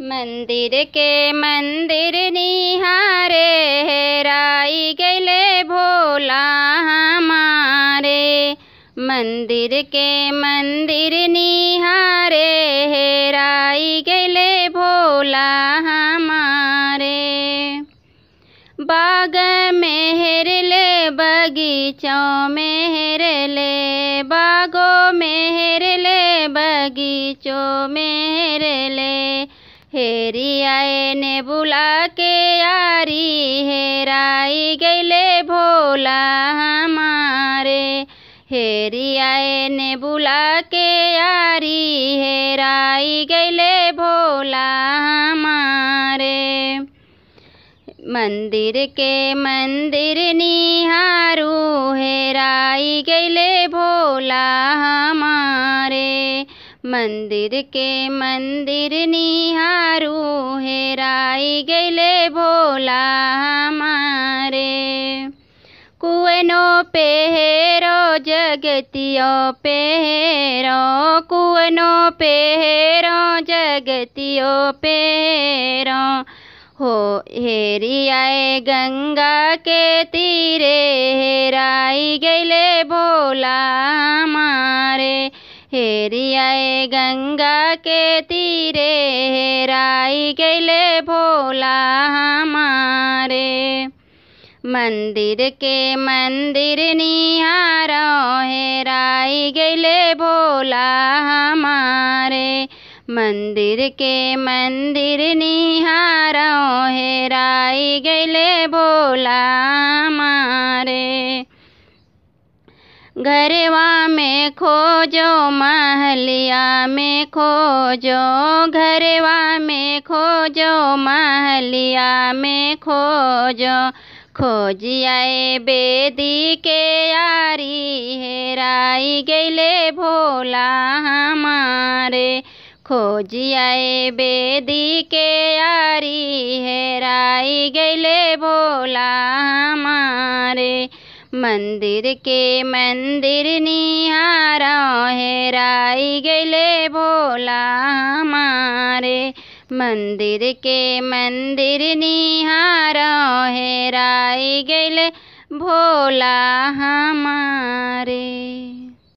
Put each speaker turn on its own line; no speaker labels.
मंदिर के मंदिर निहारे हेराई गले भोला हमारे मंदिर के मंदिर निहारे हेराई गले भोला हमारे बाग में हेर ले बगीचों में हेर ले बागों में हेर ले बगीचों में हेर ले हेरी आए ने बुला के यारी हेराई गैले भोला हमारे आए ने बुला के यारी हेराई गैले भोला हमारे मंदिर के मंदिर निहारू हेराई गैले भोला मंदिर के मंदिर निहारू हेराई गले भोला हमारे कुअनों पेहरो हेरो जगतियों पे हेरो कुअनों पे जगतियों पे हो हेरी आए गंगा के तीरे हेराई गले भोला हमारे हेरियाए गंगा के तीरे हेराई गैले भोला हमारे मंदिर के मंदिर निहारो हेराई गैले भोला हमारे मंदिर के मंदिर निहारो हेराई गैले भोला हमारे घरवा में खोजो महलिया में खोजो घरवा में खोजो महलिया में खोजो खोजियाए बेदी के यारी हेराई गैले भोला हमारे खोजियाए बेदी के यारी हेराई गैले भोला मंदिर के मंदिर निहारा हेराई गले भोला हमारे मंदिर के मंदिर निहारा हेराई गले भोला हमारे